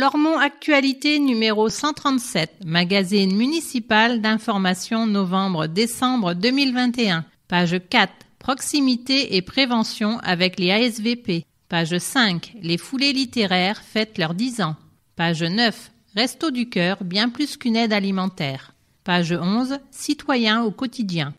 Lormont Actualité numéro 137, magazine municipal d'information novembre-décembre 2021. Page 4, proximité et prévention avec les ASVP. Page 5, les foulées littéraires fêtent leurs 10 ans. Page 9, Resto du cœur, bien plus qu'une aide alimentaire. Page 11, citoyens au quotidien.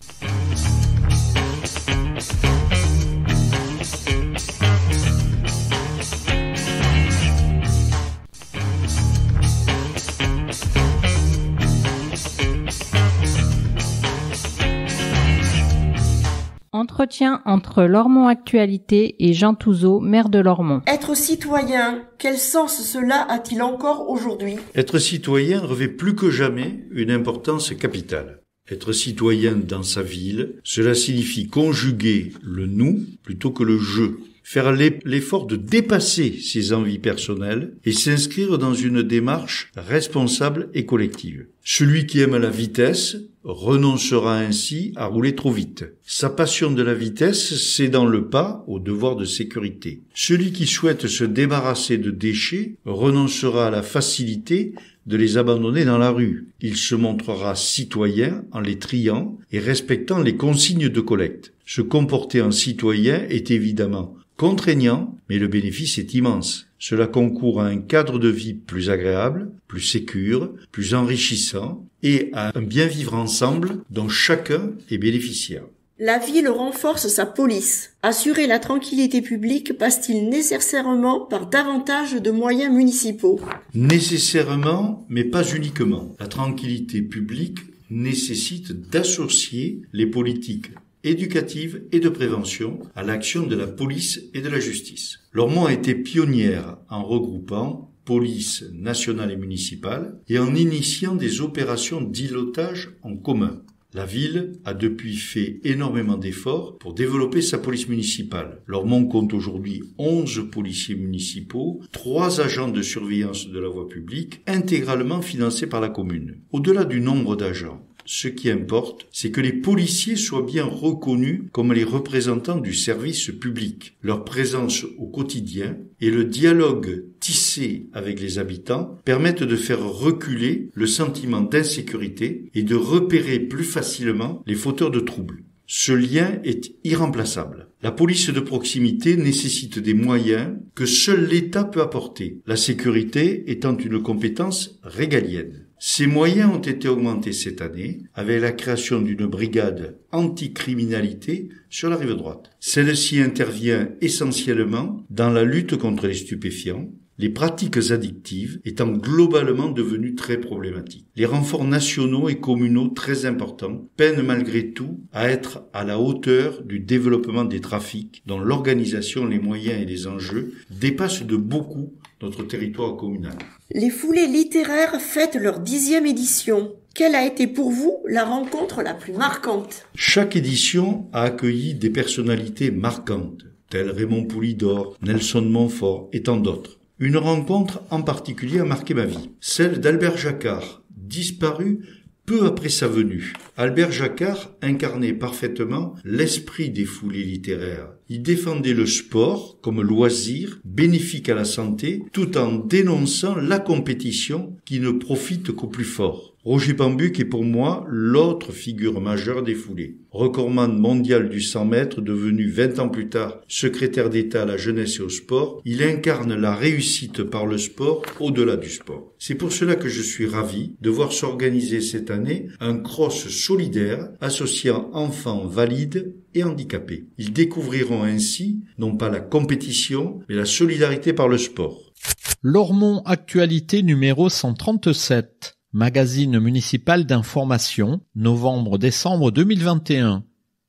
Entretien entre Lormont Actualité et Jean Touzeau, maire de Lormont. Être citoyen, quel sens cela a-t-il encore aujourd'hui Être citoyen revêt plus que jamais une importance capitale. Être citoyen dans sa ville, cela signifie conjuguer le nous plutôt que le je, faire l'effort de dépasser ses envies personnelles et s'inscrire dans une démarche responsable et collective. Celui qui aime la vitesse renoncera ainsi à rouler trop vite. Sa passion de la vitesse cédant le pas au devoir de sécurité. Celui qui souhaite se débarrasser de déchets renoncera à la facilité de les abandonner dans la rue. Il se montrera citoyen en les triant et respectant les consignes de collecte. Se comporter en citoyen est évidemment contraignant, mais le bénéfice est immense. Cela concourt à un cadre de vie plus agréable, plus sécure, plus enrichissant et à un bien vivre ensemble dont chacun est bénéficiaire. La ville renforce sa police. Assurer la tranquillité publique passe-t-il nécessairement par davantage de moyens municipaux Nécessairement, mais pas uniquement. La tranquillité publique nécessite d'associer les politiques éducative et de prévention à l'action de la police et de la justice. Lormont a été pionnière en regroupant police nationale et municipale et en initiant des opérations d'îlotage en commun. La ville a depuis fait énormément d'efforts pour développer sa police municipale. Lormont compte aujourd'hui 11 policiers municipaux, 3 agents de surveillance de la voie publique, intégralement financés par la commune. Au-delà du nombre d'agents, ce qui importe, c'est que les policiers soient bien reconnus comme les représentants du service public. Leur présence au quotidien et le dialogue tissé avec les habitants permettent de faire reculer le sentiment d'insécurité et de repérer plus facilement les fauteurs de troubles. Ce lien est irremplaçable. La police de proximité nécessite des moyens que seul l'État peut apporter, la sécurité étant une compétence régalienne. Ces moyens ont été augmentés cette année avec la création d'une brigade anticriminalité sur la rive droite. Celle-ci intervient essentiellement dans la lutte contre les stupéfiants, les pratiques addictives étant globalement devenues très problématiques. Les renforts nationaux et communaux très importants peinent malgré tout à être à la hauteur du développement des trafics dont l'organisation, les moyens et les enjeux dépassent de beaucoup notre territoire communal. Les foulées littéraires fêtent leur dixième édition. Quelle a été pour vous la rencontre la plus marquante Chaque édition a accueilli des personnalités marquantes, telles Raymond Poulidor, Nelson Montfort et tant d'autres. Une rencontre en particulier a marqué ma vie, celle d'Albert Jacquard, disparu peu après sa venue, Albert Jacquard incarnait parfaitement l'esprit des foulées littéraires. Il défendait le sport comme loisir bénéfique à la santé tout en dénonçant la compétition qui ne profite qu'au plus fort. Roger Pambuc est pour moi l'autre figure majeure des foulées. Recordman mondial du 100 mètres, devenu 20 ans plus tard secrétaire d'État à la jeunesse et au sport, il incarne la réussite par le sport au-delà du sport. C'est pour cela que je suis ravi de voir s'organiser cette année un cross solidaire associant enfants valides et handicapés. Ils découvriront ainsi non pas la compétition, mais la solidarité par le sport. Lormont Actualité numéro 137. Magazine municipal d'information, novembre-décembre 2021.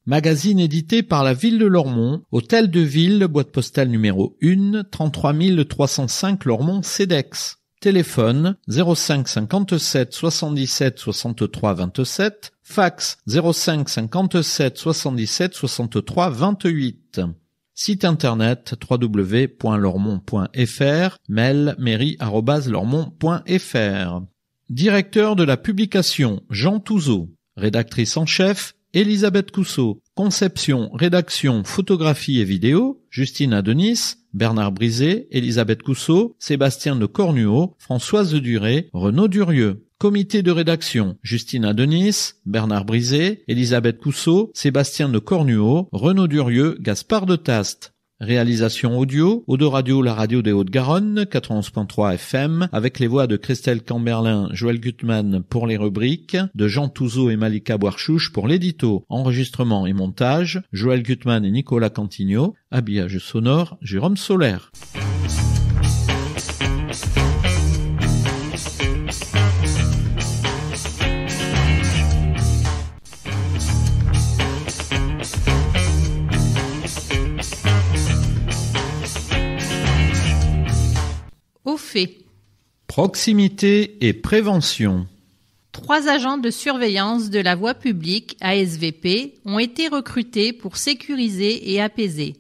Magazine édité par la ville de Lormont, hôtel de ville, boîte postale numéro 1, 33305 Lormont CEDEX. Téléphone 05 77 63 27, fax 05 77 63 28. Site internet www.lormont.fr, mail mairie.lormont.fr. Directeur de la publication Jean Touzeau. Rédactrice en chef Elisabeth Cousseau. Conception, rédaction, photographie et vidéo Justine Adenis. Bernard Brisé, Elisabeth Cousseau, Sébastien de Cornuau, Françoise Duré, Renaud Durieux. Comité de rédaction, Justine Adenis, Bernard Brisé, Elisabeth Cousseau, Sébastien de Cornuau, Renaud Durieux, Gaspard de Taste. Réalisation audio, Audoradio, Radio, la radio des Hauts-de-Garonne, 91.3 FM, avec les voix de Christelle Camberlin, Joël Gutmann pour les rubriques, de Jean Touzeau et Malika boarchouche pour l'édito, enregistrement et montage, Joël Gutmann et Nicolas Cantigno, habillage sonore, Jérôme Solaire. Proximité et prévention. Trois agents de surveillance de la voie publique, ASVP, ont été recrutés pour sécuriser et apaiser.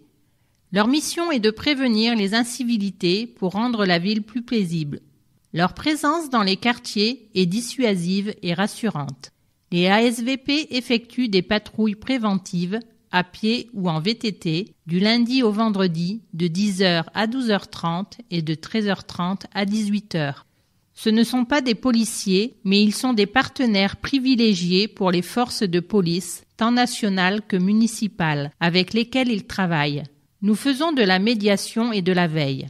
Leur mission est de prévenir les incivilités pour rendre la ville plus paisible. Leur présence dans les quartiers est dissuasive et rassurante. Les ASVP effectuent des patrouilles préventives à pied ou en VTT, du lundi au vendredi, de 10h à 12h30 et de 13h30 à 18h. Ce ne sont pas des policiers, mais ils sont des partenaires privilégiés pour les forces de police, tant nationales que municipales, avec lesquelles ils travaillent. Nous faisons de la médiation et de la veille.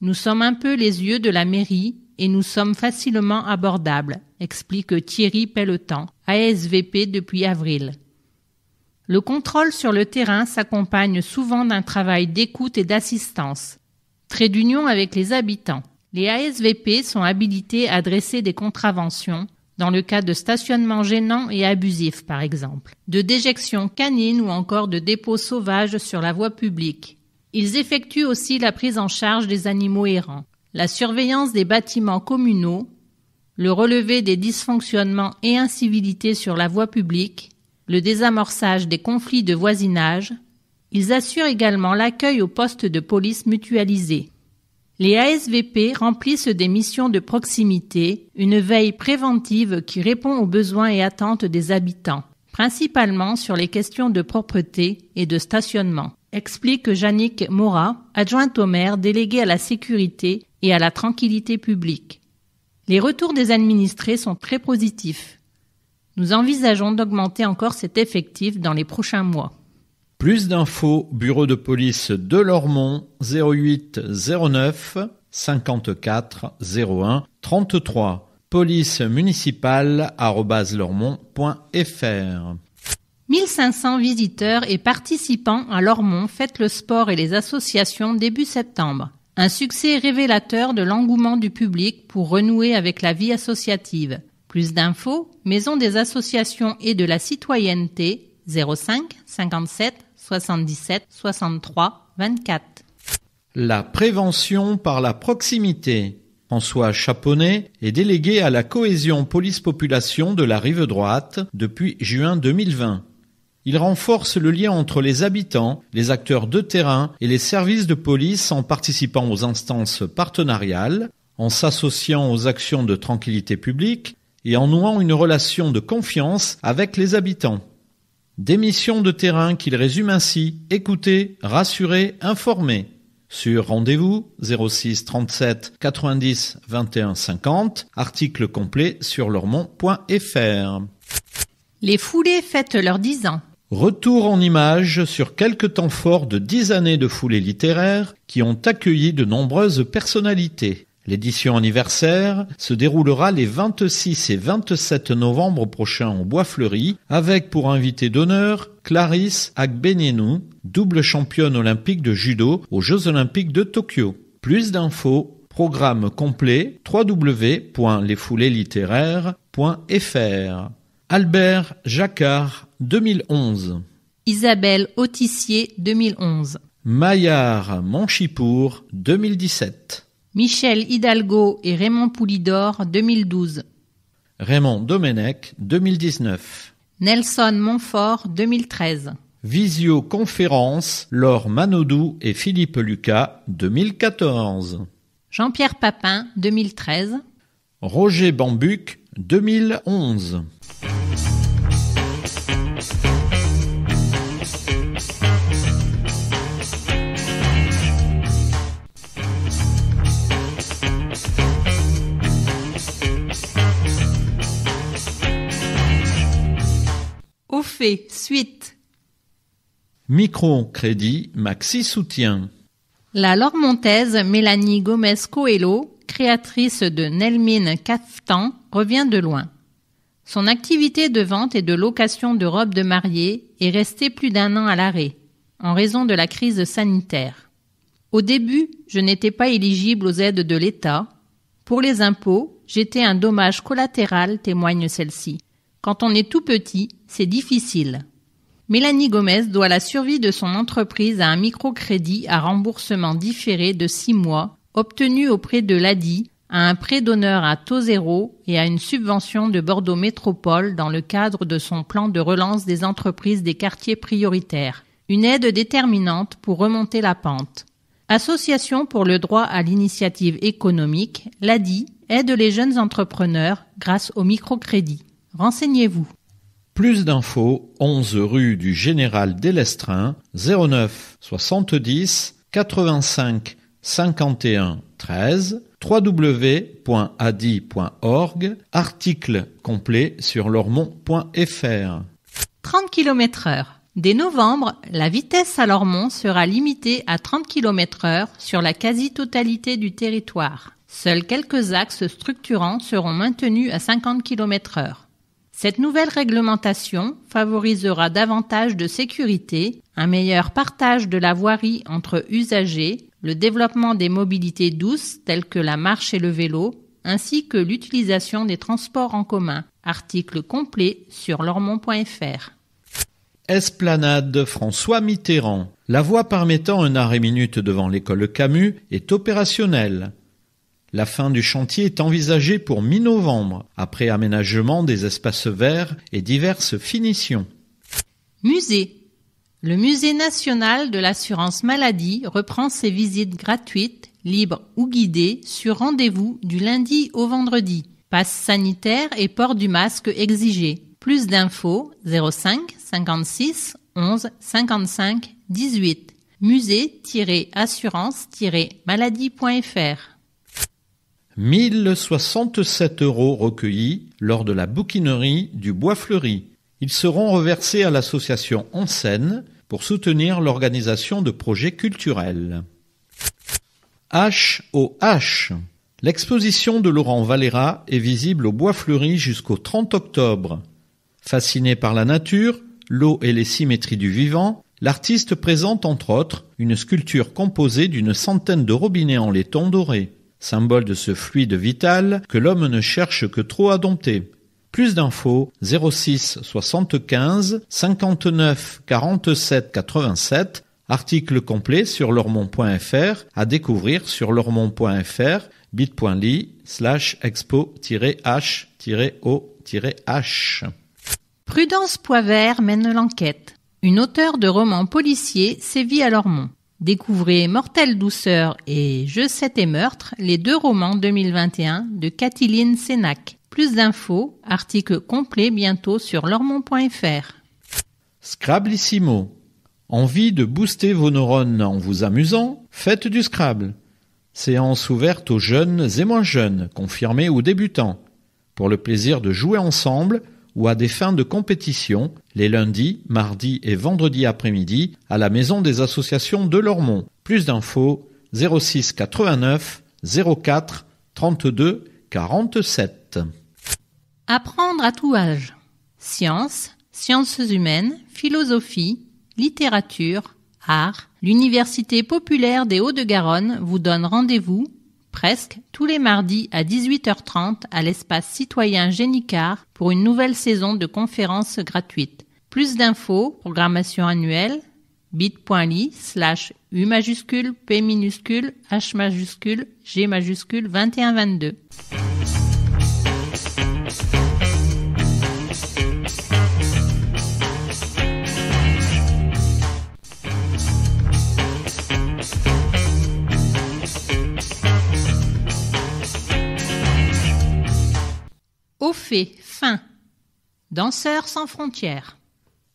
Nous sommes un peu les yeux de la mairie et nous sommes facilement abordables, explique Thierry Pelletan, ASVP depuis avril. Le contrôle sur le terrain s'accompagne souvent d'un travail d'écoute et d'assistance. Trait d'union avec les habitants. Les ASVP sont habilités à dresser des contraventions dans le cas de stationnement gênant et abusif par exemple, de déjections canine ou encore de dépôts sauvages sur la voie publique. Ils effectuent aussi la prise en charge des animaux errants, la surveillance des bâtiments communaux, le relevé des dysfonctionnements et incivilités sur la voie publique, le désamorçage des conflits de voisinage, ils assurent également l'accueil aux postes de police mutualisés. Les ASVP remplissent des missions de proximité, une veille préventive qui répond aux besoins et attentes des habitants, principalement sur les questions de propreté et de stationnement, explique Jannick Mora, adjoint au maire délégué à la sécurité et à la tranquillité publique. Les retours des administrés sont très positifs. Nous envisageons d'augmenter encore cet effectif dans les prochains mois. Plus d'infos, bureau de police de Lormont 08 09 54 01 33 police municipale 1500 visiteurs et participants à Lormont fêtent le sport et les associations début septembre. Un succès révélateur de l'engouement du public pour renouer avec la vie associative. Plus d'infos, Maison des associations et de la citoyenneté 05 57 77 63 24. La prévention par la proximité. François Chaponnet est délégué à la cohésion police-population de la rive droite depuis juin 2020. Il renforce le lien entre les habitants, les acteurs de terrain et les services de police en participant aux instances partenariales, en s'associant aux actions de tranquillité publique et en nouant une relation de confiance avec les habitants. Démission de terrain qu'il résume ainsi écouter, rassurer, informer. Sur rendez-vous 06 37 90 21 50, article complet sur lormont.fr. Les foulées fêtent leurs 10 ans. Retour en images sur quelques temps forts de dix années de foulées littéraires qui ont accueilli de nombreuses personnalités. L'édition anniversaire se déroulera les 26 et 27 novembre prochains au Bois Fleuri, avec pour invité d'honneur Clarisse Agbenienou, double championne olympique de judo aux Jeux olympiques de Tokyo. Plus d'infos Programme complet www.lesfouléeslittéraires.fr. Albert Jacquard 2011 Isabelle Autissier 2011 Maillard Monchipour 2017 Michel Hidalgo et Raymond Poulidor, 2012. Raymond Domenech, 2019. Nelson Montfort, 2013. Visioconférence, Laure Manodou et Philippe Lucas, 2014. Jean-Pierre Papin, 2013. Roger Bambuc, 2011. suite. Micro-crédit, Maxi soutien. La lormontaise Mélanie Gomez-Coelho, créatrice de Nelmine Caftan, revient de loin. Son activité de vente et de location de robes de mariée est restée plus d'un an à l'arrêt, en raison de la crise sanitaire. Au début, je n'étais pas éligible aux aides de l'État. Pour les impôts, j'étais un dommage collatéral, témoigne celle-ci. Quand on est tout petit, c'est difficile. Mélanie Gomez doit la survie de son entreprise à un microcrédit à remboursement différé de six mois, obtenu auprès de l'ADI, à un prêt d'honneur à taux zéro et à une subvention de Bordeaux Métropole dans le cadre de son plan de relance des entreprises des quartiers prioritaires. Une aide déterminante pour remonter la pente. Association pour le droit à l'initiative économique, l'ADI aide les jeunes entrepreneurs grâce au microcrédit. Renseignez-vous. Plus d'infos 11 rue du Général Délestrin 09 70 85 51 13 www.adi.org article complet sur lormont.fr 30 km heure Dès novembre, la vitesse à Lormont sera limitée à 30 km heure sur la quasi-totalité du territoire. Seuls quelques axes structurants seront maintenus à 50 km heure. Cette nouvelle réglementation favorisera davantage de sécurité, un meilleur partage de la voirie entre usagers, le développement des mobilités douces telles que la marche et le vélo, ainsi que l'utilisation des transports en commun. Article complet sur lormont.fr. Esplanade François Mitterrand. La voie permettant un arrêt minute devant l'école Camus est opérationnelle. La fin du chantier est envisagée pour mi-novembre, après aménagement des espaces verts et diverses finitions. Musée. Le Musée national de l'assurance maladie reprend ses visites gratuites, libres ou guidées, sur rendez-vous du lundi au vendredi. Passe sanitaire et port du masque exigé. Plus d'infos 05 56 11 55 18 musée-assurance-maladie.fr 1067 euros recueillis lors de la bouquinerie du Bois Fleuri. Ils seront reversés à l'association En pour soutenir l'organisation de projets culturels. H H L'exposition de Laurent Valera est visible au Bois Fleuri jusqu'au 30 octobre. Fasciné par la nature, l'eau et les symétries du vivant, l'artiste présente entre autres une sculpture composée d'une centaine de robinets en laiton doré symbole de ce fluide vital que l'homme ne cherche que trop à dompter. Plus d'infos 06 75 59 47 87, article complet sur lormont.fr, à découvrir sur lormont.fr, bit.ly slash expo-h-o-h. Prudence Poivert mène l'enquête. Une auteure de romans policiers sévit à Lormont. Découvrez Mortelle douceur et Je sais tes meurtre, les deux romans 2021 de Catiline Sénac. Plus d'infos, article complet bientôt sur lormont.fr. Scrablissimo. Envie de booster vos neurones en vous amusant Faites du Scrabble. Séance ouverte aux jeunes et moins jeunes, confirmés ou débutants. Pour le plaisir de jouer ensemble, ou à des fins de compétition les lundis, mardis et vendredis après-midi à la Maison des associations de Lormont. Plus d'infos 06 89 04 32 47. Apprendre à tout âge. Sciences, sciences humaines, philosophie, littérature, art. L'Université populaire des Hauts-de-Garonne vous donne rendez-vous presque tous les mardis à 18h30 à l'espace citoyen Génicard pour une nouvelle saison de conférences gratuites. Plus d'infos, programmation annuelle, bit.ly slash U majuscule, P minuscule, H majuscule, G majuscule 2122. Fin. Danseur sans frontières.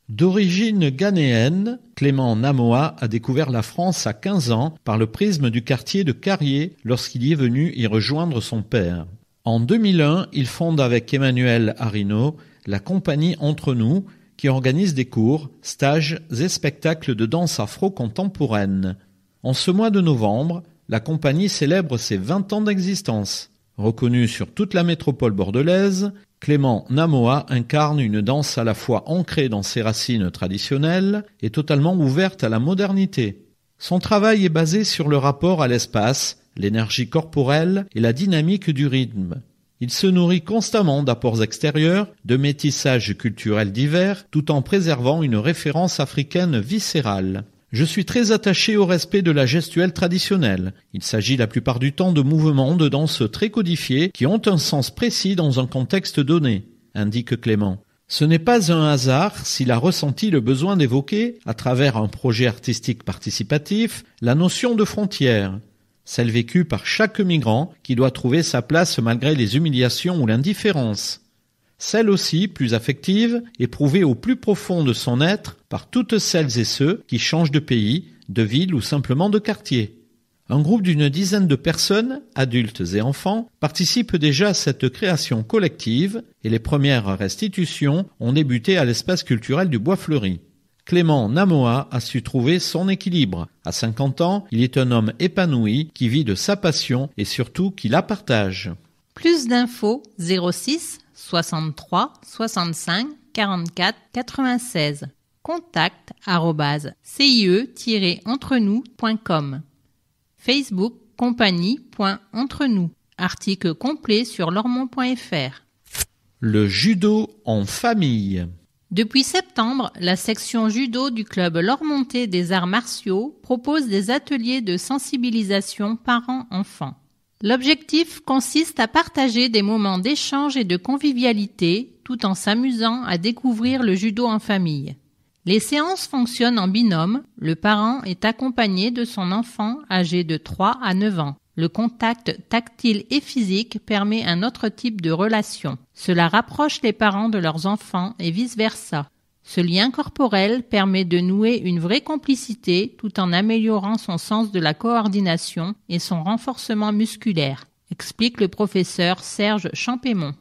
D'origine ghanéenne, Clément Namoa a découvert la France à 15 ans par le prisme du quartier de Carrier lorsqu'il y est venu y rejoindre son père. En 2001, il fonde avec Emmanuel Arino la compagnie Entre nous qui organise des cours, stages et spectacles de danse afro-contemporaine. En ce mois de novembre, la compagnie célèbre ses 20 ans d'existence. Reconnu sur toute la métropole bordelaise, Clément Namoa incarne une danse à la fois ancrée dans ses racines traditionnelles et totalement ouverte à la modernité. Son travail est basé sur le rapport à l'espace, l'énergie corporelle et la dynamique du rythme. Il se nourrit constamment d'apports extérieurs, de métissages culturels divers, tout en préservant une référence africaine viscérale. Je suis très attaché au respect de la gestuelle traditionnelle. Il s'agit la plupart du temps de mouvements de danse très codifiés qui ont un sens précis dans un contexte donné, indique Clément. Ce n'est pas un hasard s'il a ressenti le besoin d'évoquer, à travers un projet artistique participatif, la notion de frontière, celle vécue par chaque migrant qui doit trouver sa place malgré les humiliations ou l'indifférence celle aussi plus affective, éprouvée au plus profond de son être par toutes celles et ceux qui changent de pays, de ville ou simplement de quartier. Un groupe d'une dizaine de personnes, adultes et enfants, participent déjà à cette création collective et les premières restitutions ont débuté à l'espace culturel du Bois Fleuri. Clément Namoa a su trouver son équilibre. À 50 ans, il est un homme épanoui qui vit de sa passion et surtout qui la partage. Plus d'infos 06 63 65 44 96. Contact cie entre Facebook compagnie.entre-nous. Article complet sur lormont.fr. Le judo en famille. Depuis septembre, la section judo du club Lormonté des arts martiaux propose des ateliers de sensibilisation parents-enfants. L'objectif consiste à partager des moments d'échange et de convivialité tout en s'amusant à découvrir le judo en famille. Les séances fonctionnent en binôme, le parent est accompagné de son enfant âgé de 3 à 9 ans. Le contact tactile et physique permet un autre type de relation. Cela rapproche les parents de leurs enfants et vice-versa. Ce lien corporel permet de nouer une vraie complicité tout en améliorant son sens de la coordination et son renforcement musculaire, explique le professeur Serge Champémont.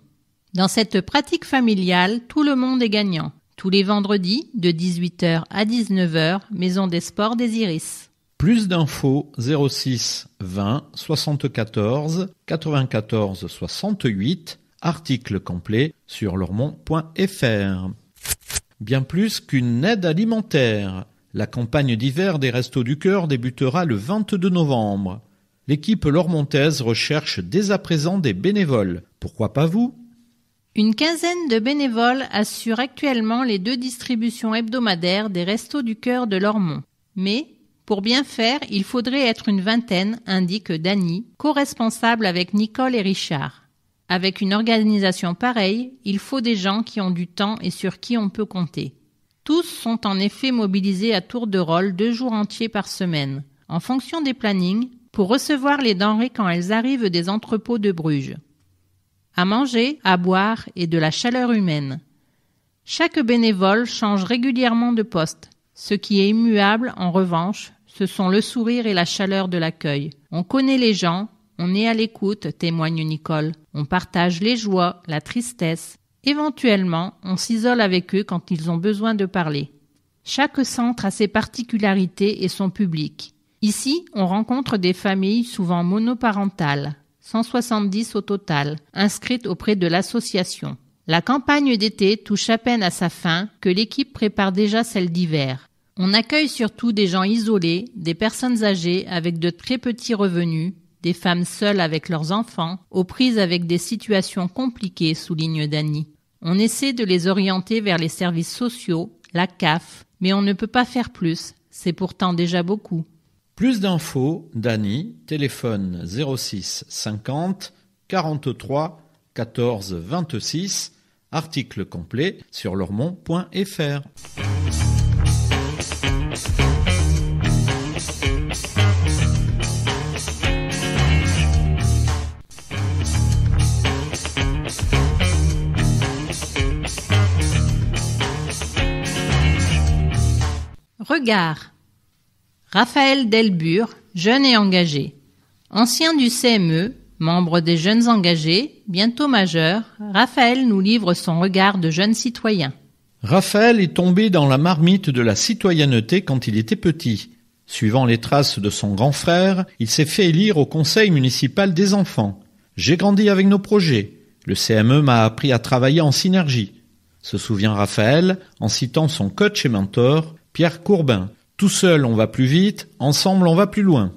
Dans cette pratique familiale, tout le monde est gagnant. Tous les vendredis, de 18h à 19h, Maison des Sports des Iris. Plus d'infos 06 20 74 94 68, article complet sur lormont.fr bien plus qu'une aide alimentaire. La campagne d'hiver des Restos du Cœur débutera le 22 novembre. L'équipe lormontaise recherche dès à présent des bénévoles. Pourquoi pas vous Une quinzaine de bénévoles assurent actuellement les deux distributions hebdomadaires des Restos du Cœur de Lormont. Mais, pour bien faire, il faudrait être une vingtaine, indique Dany, co-responsable avec Nicole et Richard. Avec une organisation pareille, il faut des gens qui ont du temps et sur qui on peut compter. Tous sont en effet mobilisés à tour de rôle deux jours entiers par semaine, en fonction des plannings, pour recevoir les denrées quand elles arrivent des entrepôts de Bruges. À manger, à boire et de la chaleur humaine. Chaque bénévole change régulièrement de poste. Ce qui est immuable, en revanche, ce sont le sourire et la chaleur de l'accueil. On connaît les gens, on est à l'écoute, témoigne Nicole. On partage les joies, la tristesse. Éventuellement, on s'isole avec eux quand ils ont besoin de parler. Chaque centre a ses particularités et son public. Ici, on rencontre des familles souvent monoparentales, 170 au total, inscrites auprès de l'association. La campagne d'été touche à peine à sa fin que l'équipe prépare déjà celle d'hiver. On accueille surtout des gens isolés, des personnes âgées avec de très petits revenus, des femmes seules avec leurs enfants, aux prises avec des situations compliquées, souligne Dany. On essaie de les orienter vers les services sociaux, la CAF, mais on ne peut pas faire plus, c'est pourtant déjà beaucoup. Plus d'infos, Dany, téléphone 06 50 43 14 26, article complet sur lormont.fr. Regard. Raphaël Delbure, jeune et engagé. Ancien du CME, membre des jeunes engagés, bientôt majeur, Raphaël nous livre son regard de jeune citoyen. Raphaël est tombé dans la marmite de la citoyenneté quand il était petit. Suivant les traces de son grand frère, il s'est fait élire au conseil municipal des enfants. J'ai grandi avec nos projets. Le CME m'a appris à travailler en synergie. Se souvient Raphaël en citant son coach et mentor, Pierre Courbin. Tout seul, on va plus vite, ensemble, on va plus loin.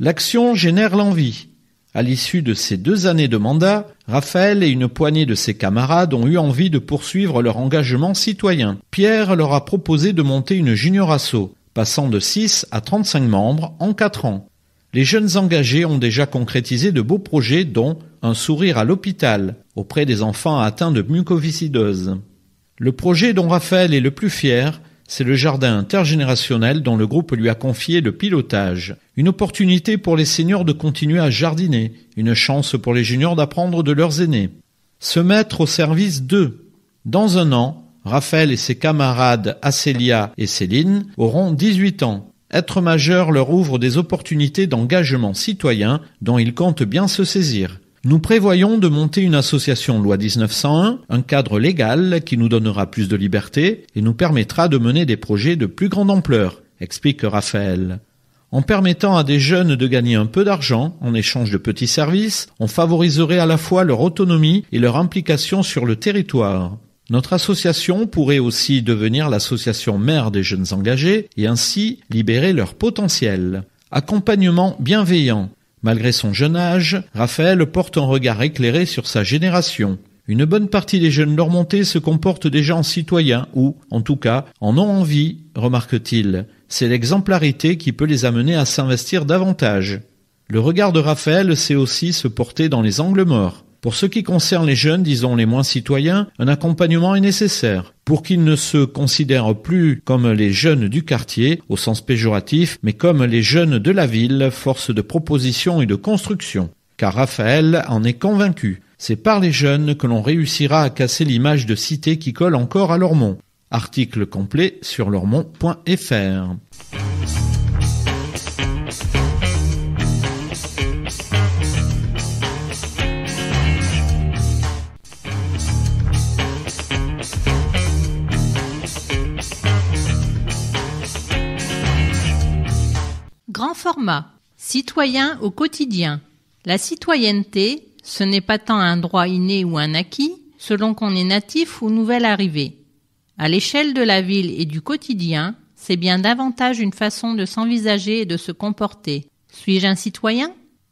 L'action génère l'envie. À l'issue de ces deux années de mandat, Raphaël et une poignée de ses camarades ont eu envie de poursuivre leur engagement citoyen. Pierre leur a proposé de monter une junior asso, passant de 6 à 35 membres en 4 ans. Les jeunes engagés ont déjà concrétisé de beaux projets dont un sourire à l'hôpital auprès des enfants atteints de mucoviscidose. Le projet dont Raphaël est le plus fier c'est le jardin intergénérationnel dont le groupe lui a confié le pilotage. Une opportunité pour les seniors de continuer à jardiner, une chance pour les juniors d'apprendre de leurs aînés. Se mettre au service d'eux. Dans un an, Raphaël et ses camarades Acélia et Céline auront 18 ans. Être majeur leur ouvre des opportunités d'engagement citoyen dont ils comptent bien se saisir. Nous prévoyons de monter une association loi 1901, un cadre légal qui nous donnera plus de liberté et nous permettra de mener des projets de plus grande ampleur, explique Raphaël. En permettant à des jeunes de gagner un peu d'argent en échange de petits services, on favoriserait à la fois leur autonomie et leur implication sur le territoire. Notre association pourrait aussi devenir l'association mère des jeunes engagés et ainsi libérer leur potentiel. Accompagnement bienveillant, Malgré son jeune âge, Raphaël porte un regard éclairé sur sa génération. Une bonne partie des jeunes Normontais se comportent déjà en citoyens ou, en tout cas, en ont envie, remarque-t-il. C'est l'exemplarité qui peut les amener à s'investir davantage. Le regard de Raphaël sait aussi se porter dans les angles morts. Pour ce qui concerne les jeunes, disons les moins citoyens, un accompagnement est nécessaire pour qu'ils ne se considèrent plus comme les jeunes du quartier au sens péjoratif, mais comme les jeunes de la ville, force de proposition et de construction. Car Raphaël en est convaincu. C'est par les jeunes que l'on réussira à casser l'image de cité qui colle encore à Lormont. Article complet sur lormont.fr. format. Citoyen au quotidien. La citoyenneté, ce n'est pas tant un droit inné ou un acquis, selon qu'on est natif ou nouvel arrivé. À l'échelle de la ville et du quotidien, c'est bien davantage une façon de s'envisager et de se comporter. Suis-je un citoyen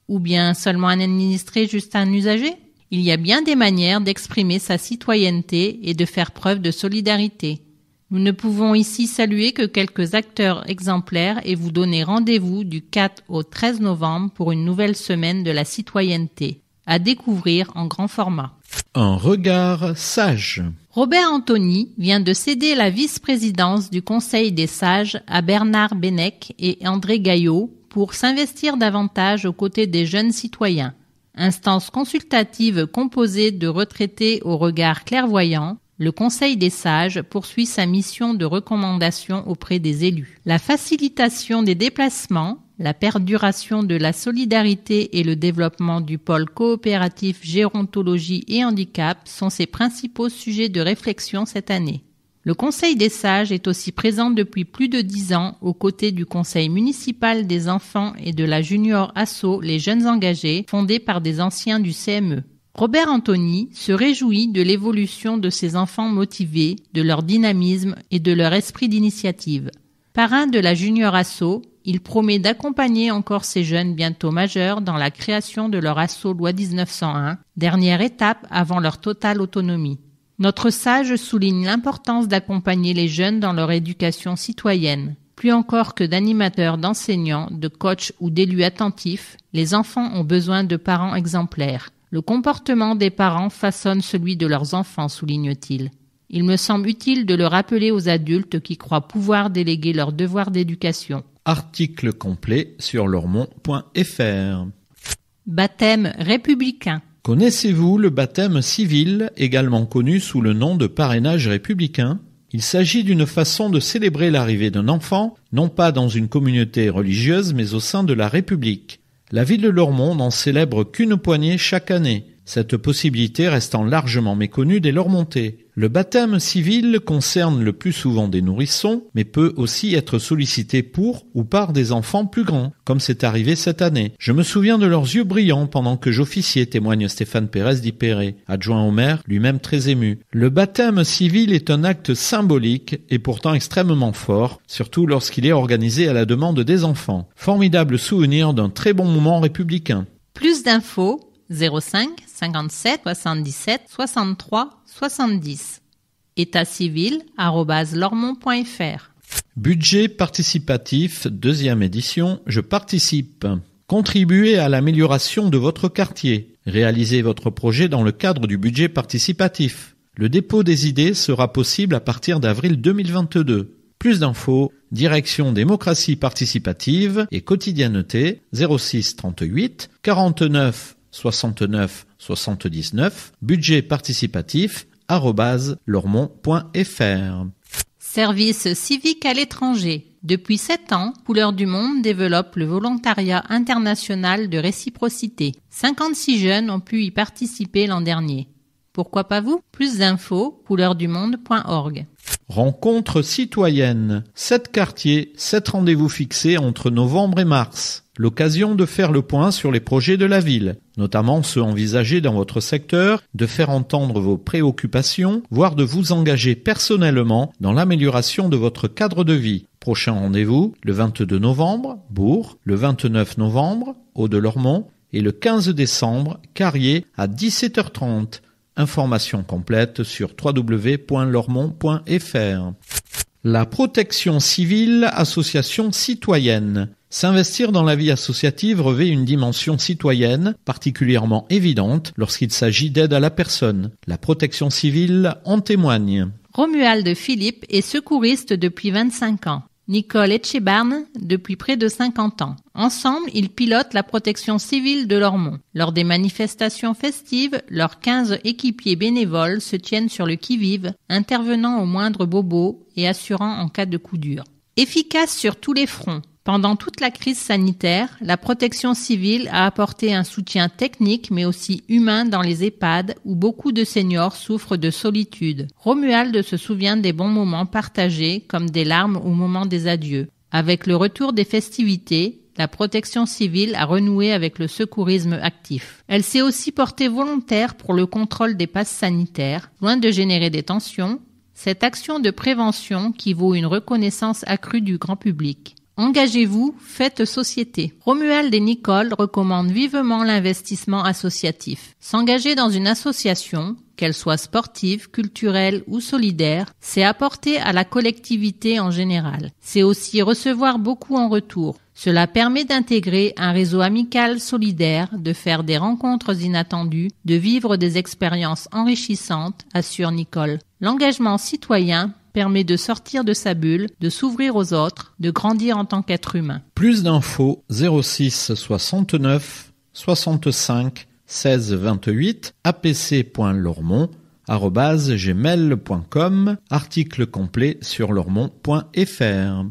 Ou bien seulement un administré, juste un usager Il y a bien des manières d'exprimer sa citoyenneté et de faire preuve de solidarité. Nous ne pouvons ici saluer que quelques acteurs exemplaires et vous donner rendez-vous du 4 au 13 novembre pour une nouvelle semaine de la citoyenneté, à découvrir en grand format. Un regard sage. Robert Anthony vient de céder la vice-présidence du Conseil des sages à Bernard Benec et André Gaillot pour s'investir davantage aux côtés des jeunes citoyens. Instance consultative composée de retraités au regard clairvoyant, le Conseil des sages poursuit sa mission de recommandation auprès des élus. La facilitation des déplacements, la perduration de la solidarité et le développement du pôle coopératif gérontologie et handicap sont ses principaux sujets de réflexion cette année. Le Conseil des sages est aussi présent depuis plus de dix ans aux côtés du Conseil municipal des enfants et de la Junior Asso Les Jeunes Engagés, fondés par des anciens du CME. Robert Anthony se réjouit de l'évolution de ses enfants motivés, de leur dynamisme et de leur esprit d'initiative. Parrain de la Junior Assaut, il promet d'accompagner encore ces jeunes bientôt majeurs dans la création de leur assaut loi 1901, dernière étape avant leur totale autonomie. Notre sage souligne l'importance d'accompagner les jeunes dans leur éducation citoyenne. Plus encore que d'animateurs, d'enseignants, de coachs ou d'élus attentifs, les enfants ont besoin de parents exemplaires. Le comportement des parents façonne celui de leurs enfants, souligne-t-il. Il me semble utile de le rappeler aux adultes qui croient pouvoir déléguer leurs devoirs d'éducation. Article complet sur lormont.fr. Baptême républicain. Connaissez-vous le baptême civil, également connu sous le nom de parrainage républicain Il s'agit d'une façon de célébrer l'arrivée d'un enfant, non pas dans une communauté religieuse, mais au sein de la République la ville de Lormont n'en célèbre qu'une poignée chaque année. Cette possibilité restant largement méconnue dès leur montée. Le baptême civil concerne le plus souvent des nourrissons, mais peut aussi être sollicité pour ou par des enfants plus grands, comme c'est arrivé cette année. Je me souviens de leurs yeux brillants pendant que j'officiais, témoigne Stéphane Pérez d'Ipéré, adjoint au maire, lui-même très ému. Le baptême civil est un acte symbolique et pourtant extrêmement fort, surtout lorsqu'il est organisé à la demande des enfants. Formidable souvenir d'un très bon moment républicain. Plus d'infos 05 57 77 63 70. État Budget participatif, deuxième édition, je participe. Contribuez à l'amélioration de votre quartier. Réalisez votre projet dans le cadre du budget participatif. Le dépôt des idées sera possible à partir d'avril 2022. Plus d'infos, direction démocratie participative et quotidienneté 06 38 49 69 79, budget participatif lormont.fr. Service civique à l'étranger. Depuis sept ans, Couleur du Monde développe le volontariat international de réciprocité. 56 jeunes ont pu y participer l'an dernier. Pourquoi pas vous Plus d'infos, couleurdumonde.org Rencontre citoyenne. Sept quartiers, sept rendez-vous fixés entre novembre et mars. L'occasion de faire le point sur les projets de la ville, notamment ceux envisagés dans votre secteur, de faire entendre vos préoccupations, voire de vous engager personnellement dans l'amélioration de votre cadre de vie. Prochain rendez-vous, le 22 novembre, Bourg, le 29 novembre, Haut-de-Lormont, et le 15 décembre, Carrier, à 17h30. Information complète sur www.lormont.fr. La protection civile, association citoyenne. S'investir dans la vie associative revêt une dimension citoyenne particulièrement évidente lorsqu'il s'agit d'aide à la personne. La protection civile en témoigne. Romuald Philippe est secouriste depuis 25 ans. Nicole Etchebarn depuis près de 50 ans. Ensemble, ils pilotent la protection civile de Lormont. Lors des manifestations festives, leurs 15 équipiers bénévoles se tiennent sur le qui-vive, intervenant au moindre bobo et assurant en cas de coup dur. Efficace sur tous les fronts, pendant toute la crise sanitaire, la protection civile a apporté un soutien technique mais aussi humain dans les EHPAD où beaucoup de seniors souffrent de solitude. Romuald se souvient des bons moments partagés comme des larmes au moment des adieux. Avec le retour des festivités, la protection civile a renoué avec le secourisme actif. Elle s'est aussi portée volontaire pour le contrôle des passes sanitaires. Loin de générer des tensions, cette action de prévention qui vaut une reconnaissance accrue du grand public. Engagez-vous, faites société. Romuald et Nicole recommandent vivement l'investissement associatif. S'engager dans une association, qu'elle soit sportive, culturelle ou solidaire, c'est apporter à la collectivité en général. C'est aussi recevoir beaucoup en retour. Cela permet d'intégrer un réseau amical solidaire, de faire des rencontres inattendues, de vivre des expériences enrichissantes, assure Nicole. L'engagement citoyen permet de sortir de sa bulle, de s'ouvrir aux autres, de grandir en tant qu'être humain. Plus d'infos 06 69 65 16 28 gmail.com article complet sur lormont.fr.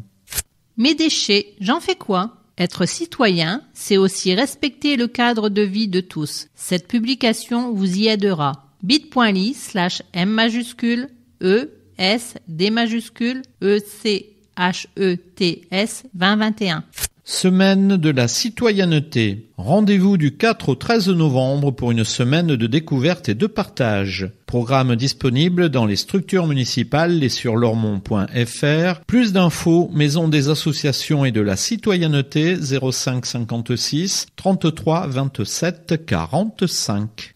Mes déchets, j'en fais quoi être citoyen, c'est aussi respecter le cadre de vie de tous. Cette publication vous y aidera. bit.ly slash m majuscule e S D majuscule E C H E T S 2021. Semaine de la citoyenneté. Rendez-vous du 4 au 13 novembre pour une semaine de découverte et de partage. Programme disponible dans les structures municipales et sur lormont.fr. Plus d'infos, Maison des associations et de la citoyenneté 05 56 33 27 45.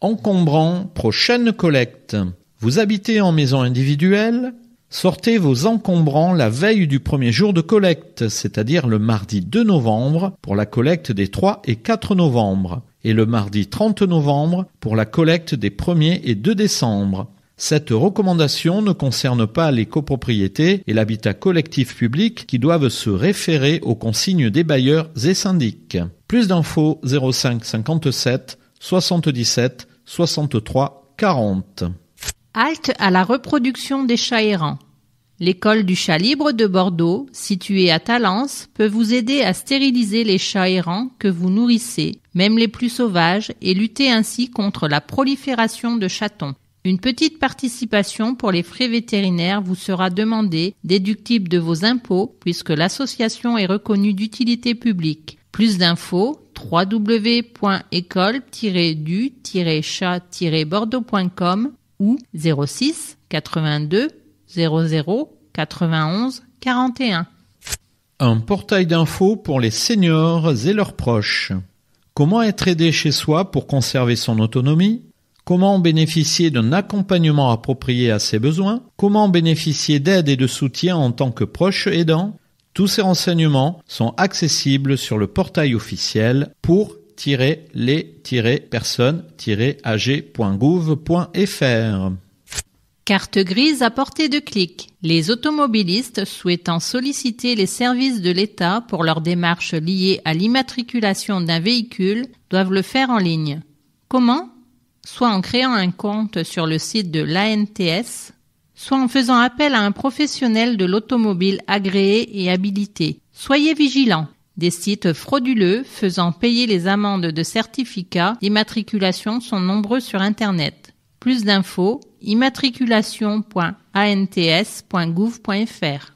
encombrant prochaine collecte. Vous habitez en maison individuelle Sortez vos encombrants la veille du premier jour de collecte, c'est-à-dire le mardi 2 novembre pour la collecte des 3 et 4 novembre et le mardi 30 novembre pour la collecte des 1er et 2 décembre. Cette recommandation ne concerne pas les copropriétés et l'habitat collectif public qui doivent se référer aux consignes des bailleurs et syndics. Plus d'infos 05 57 77 63 40. Halte à la reproduction des chats errants. L'école du chat libre de Bordeaux, située à Talence, peut vous aider à stériliser les chats errants que vous nourrissez, même les plus sauvages, et lutter ainsi contre la prolifération de chatons. Une petite participation pour les frais vétérinaires vous sera demandée, déductible de vos impôts, puisque l'association est reconnue d'utilité publique. Plus d'infos www.école-du-chat-bordeaux.com ou 06 82 00 91 41. Un portail d'infos pour les seniors et leurs proches. Comment être aidé chez soi pour conserver son autonomie Comment bénéficier d'un accompagnement approprié à ses besoins Comment bénéficier d'aide et de soutien en tant que proche aidant tous ces renseignements sont accessibles sur le portail officiel pour les personnes aggouvfr Carte grise à portée de clic. Les automobilistes souhaitant solliciter les services de l'État pour leur démarche liées à l'immatriculation d'un véhicule doivent le faire en ligne. Comment Soit en créant un compte sur le site de l'ANTS soit en faisant appel à un professionnel de l'automobile agréé et habilité. Soyez vigilants. Des sites frauduleux faisant payer les amendes de certificats d'immatriculation sont nombreux sur Internet. Plus d'infos, immatriculation.ants.gouv.fr.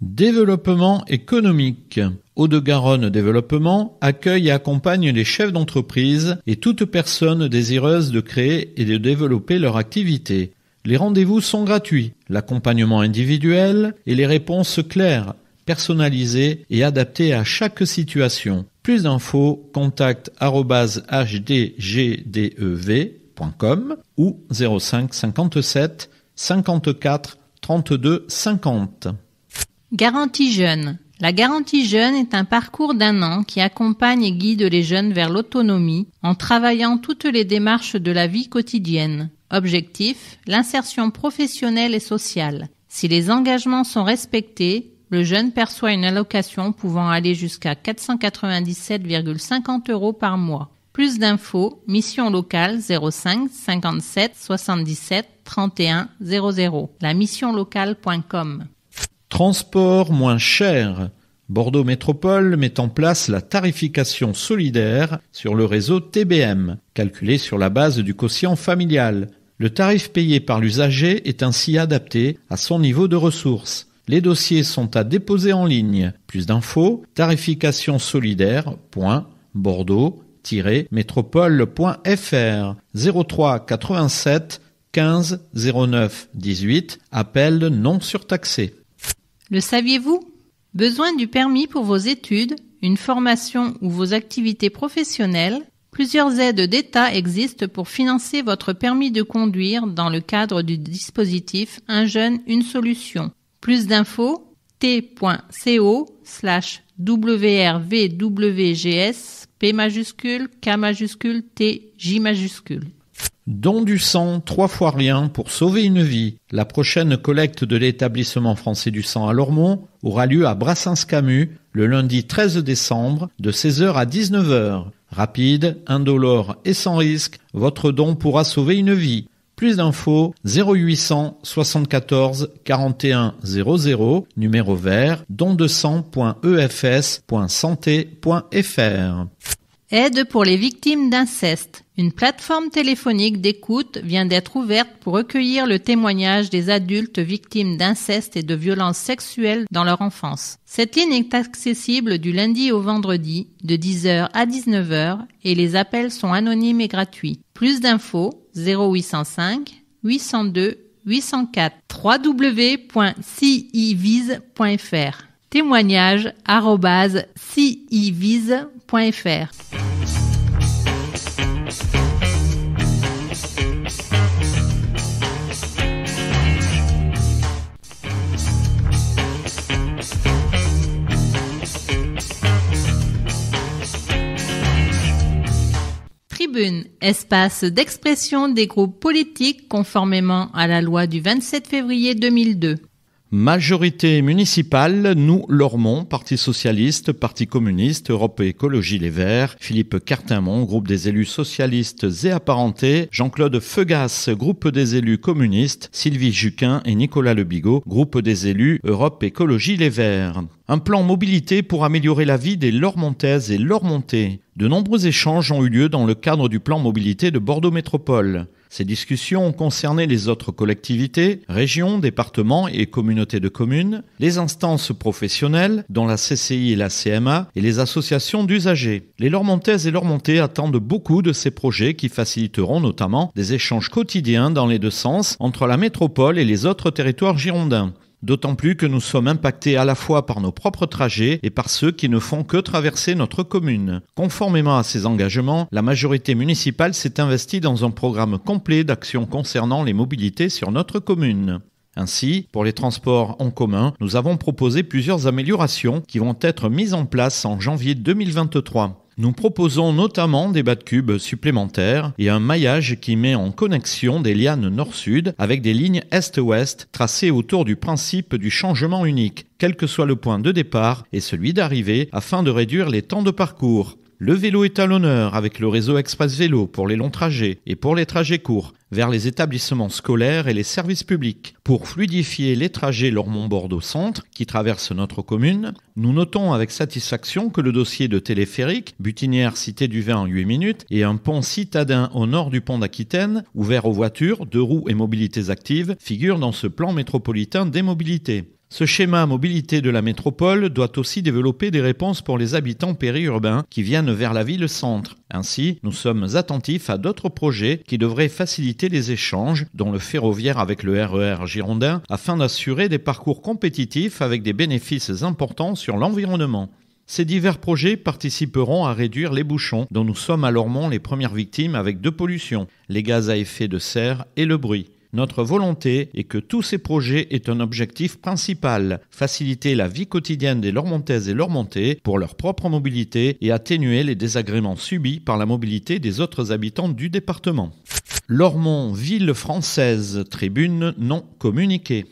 Développement économique. Haut-de-Garonne Développement accueille et accompagne les chefs d'entreprise et toute personne désireuse de créer et de développer leur activité. Les rendez-vous sont gratuits, l'accompagnement individuel et les réponses claires, personnalisées et adaptées à chaque situation. Plus d'infos, contact hdgdev.com ou 05 57 54 32 50. Garantie jeune. La garantie jeune est un parcours d'un an qui accompagne et guide les jeunes vers l'autonomie en travaillant toutes les démarches de la vie quotidienne. Objectif, l'insertion professionnelle et sociale. Si les engagements sont respectés, le jeune perçoit une allocation pouvant aller jusqu'à 497,50 euros par mois. Plus d'infos, mission locale 05 57 77 31 00. La mission locale.com. Transport moins cher. Bordeaux Métropole met en place la tarification solidaire sur le réseau TBM, calculée sur la base du quotient familial. Le tarif payé par l'usager est ainsi adapté à son niveau de ressources. Les dossiers sont à déposer en ligne. Plus d'infos, tarification-solidaire.bordeaux-métropole.fr 03 87 15 09 18, appel non surtaxé. Le saviez-vous Besoin du permis pour vos études, une formation ou vos activités professionnelles Plusieurs aides d'État existent pour financer votre permis de conduire dans le cadre du dispositif Un jeune, une solution. Plus d'infos t.co slash p majuscule k majuscule t j majuscule. Don du sang, trois fois rien pour sauver une vie. La prochaine collecte de l'établissement français du sang à Lormont aura lieu à Brassens-Camus le lundi 13 décembre de 16h à 19h. Rapide, indolore et sans risque, votre don pourra sauver une vie. Plus d'infos 0800 74 41 00 numéro vert don200.efs.santé.fr e Aide pour les victimes d'inceste. Une plateforme téléphonique d'écoute vient d'être ouverte pour recueillir le témoignage des adultes victimes d'inceste et de violences sexuelles dans leur enfance. Cette ligne est accessible du lundi au vendredi, de 10h à 19h, et les appels sont anonymes et gratuits. Plus d'infos 0805 802 804 www.civise.fr civise.fr Un espace d'expression des groupes politiques conformément à la loi du 27 février 2002. Majorité municipale, nous, Lormont, Parti Socialiste, Parti Communiste, Europe Écologie Les Verts, Philippe Cartimont, groupe des élus socialistes et apparentés, Jean-Claude Feugas, groupe des élus communistes, Sylvie Juquin et Nicolas Lebigot, groupe des élus Europe Écologie Les Verts. Un plan mobilité pour améliorer la vie des Lormontaises et Lormontais. De nombreux échanges ont eu lieu dans le cadre du plan mobilité de Bordeaux Métropole. Ces discussions ont concerné les autres collectivités, régions, départements et communautés de communes, les instances professionnelles, dont la CCI et la CMA, et les associations d'usagers. Les Lormontaises et Lormontais attendent beaucoup de ces projets qui faciliteront notamment des échanges quotidiens dans les deux sens entre la métropole et les autres territoires girondins. D'autant plus que nous sommes impactés à la fois par nos propres trajets et par ceux qui ne font que traverser notre commune. Conformément à ces engagements, la majorité municipale s'est investie dans un programme complet d'actions concernant les mobilités sur notre commune. Ainsi, pour les transports en commun, nous avons proposé plusieurs améliorations qui vont être mises en place en janvier 2023. Nous proposons notamment des bas de cubes supplémentaires et un maillage qui met en connexion des lianes nord-sud avec des lignes est-ouest tracées autour du principe du changement unique, quel que soit le point de départ et celui d'arrivée, afin de réduire les temps de parcours. Le vélo est à l'honneur avec le réseau Express Vélo pour les longs trajets et pour les trajets courts vers les établissements scolaires et les services publics. Pour fluidifier les trajets Lormont-Bordeaux Centre qui traverse notre commune, nous notons avec satisfaction que le dossier de téléphérique, butinière Cité du Vin en 8 minutes et un pont citadin au nord du pont d'Aquitaine, ouvert aux voitures, deux roues et mobilités actives, figurent dans ce plan métropolitain des mobilités. Ce schéma mobilité de la métropole doit aussi développer des réponses pour les habitants périurbains qui viennent vers la ville-centre. Ainsi, nous sommes attentifs à d'autres projets qui devraient faciliter les échanges, dont le ferroviaire avec le RER e girondin, afin d'assurer des parcours compétitifs avec des bénéfices importants sur l'environnement. Ces divers projets participeront à réduire les bouchons, dont nous sommes à Lormont les premières victimes avec deux pollutions, les gaz à effet de serre et le bruit. Notre volonté est que tous ces projets aient un objectif principal, faciliter la vie quotidienne des Lormontaises et Lormontais pour leur propre mobilité et atténuer les désagréments subis par la mobilité des autres habitants du département. Lormont, ville française, tribune non communiquée.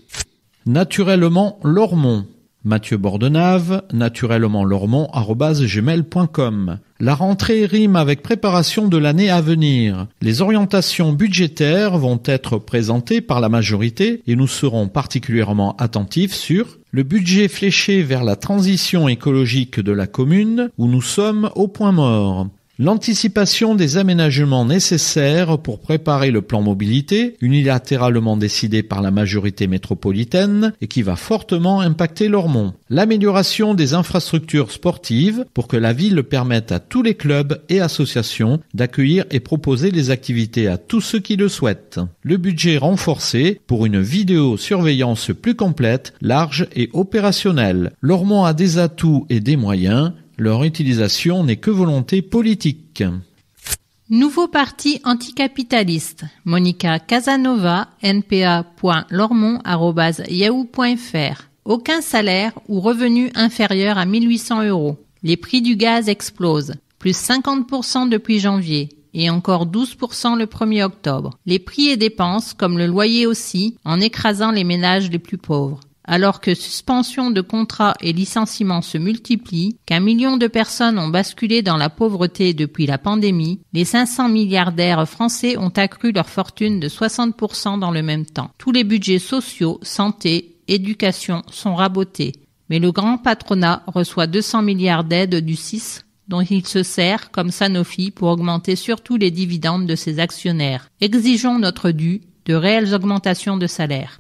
Naturellement, Lormont. Mathieu Bordenave, naturellement lormont.com La rentrée rime avec préparation de l'année à venir. Les orientations budgétaires vont être présentées par la majorité et nous serons particulièrement attentifs sur le budget fléché vers la transition écologique de la commune où nous sommes au point mort. L'anticipation des aménagements nécessaires pour préparer le plan mobilité, unilatéralement décidé par la majorité métropolitaine et qui va fortement impacter l'Ormont. L'amélioration des infrastructures sportives pour que la ville permette à tous les clubs et associations d'accueillir et proposer les activités à tous ceux qui le souhaitent. Le budget renforcé pour une vidéosurveillance plus complète, large et opérationnelle. L'Ormont a des atouts et des moyens leur utilisation n'est que volonté politique. Nouveau parti anticapitaliste. Monica Casanova, npa.lormont.yahoo.fr. Aucun salaire ou revenu inférieur à 1800 euros. Les prix du gaz explosent. Plus 50% depuis janvier et encore 12% le 1er octobre. Les prix et dépenses, comme le loyer aussi, en écrasant les ménages les plus pauvres alors que suspension de contrats et licenciements se multiplient, qu'un million de personnes ont basculé dans la pauvreté depuis la pandémie, les 500 milliardaires français ont accru leur fortune de 60% dans le même temps. Tous les budgets sociaux, santé, éducation sont rabotés. Mais le grand patronat reçoit 200 milliards d'aides du CIS, dont il se sert, comme Sanofi, pour augmenter surtout les dividendes de ses actionnaires. Exigeons notre dû de réelles augmentations de salaire.